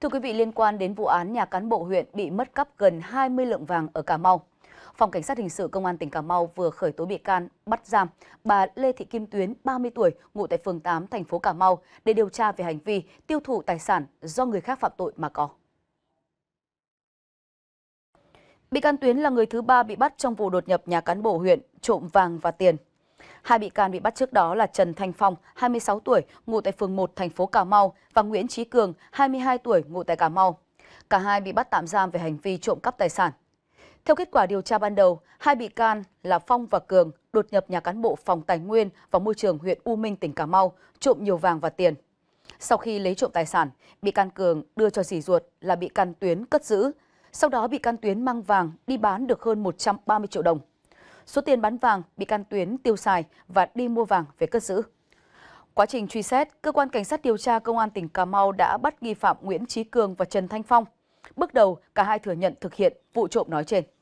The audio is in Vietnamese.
Thưa quý vị, liên quan đến vụ án nhà cán bộ huyện bị mất cắp gần 20 lượng vàng ở Cà Mau. Phòng Cảnh sát Hình sự Công an tỉnh Cà Mau vừa khởi tố bị can, bắt giam bà Lê Thị Kim Tuyến, 30 tuổi, ngụ tại phường 8, thành phố Cà Mau để điều tra về hành vi tiêu thụ tài sản do người khác phạm tội mà có. Bị can Tuyến là người thứ ba bị bắt trong vụ đột nhập nhà cán bộ huyện, trộm vàng và tiền. Hai bị can bị bắt trước đó là Trần Thanh Phong, 26 tuổi, ngụ tại phường 1 thành phố Cà Mau và Nguyễn Trí Cường, 22 tuổi, ngụ tại Cà Mau. Cả hai bị bắt tạm giam về hành vi trộm cắp tài sản. Theo kết quả điều tra ban đầu, hai bị can là Phong và Cường đột nhập nhà cán bộ phòng tài nguyên và môi trường huyện U Minh, tỉnh Cà Mau, trộm nhiều vàng và tiền. Sau khi lấy trộm tài sản, bị can Cường đưa cho dì ruột là bị can Tuyến cất giữ. Sau đó bị can Tuyến mang vàng đi bán được hơn 130 triệu đồng. Số tiền bán vàng bị can Tuyến tiêu xài và đi mua vàng về cất giữ. Quá trình truy xét, cơ quan cảnh sát điều tra công an tỉnh Cà Mau đã bắt nghi phạm Nguyễn Trí Cường và Trần Thanh Phong. Bước đầu, cả hai thừa nhận thực hiện vụ trộm nói trên.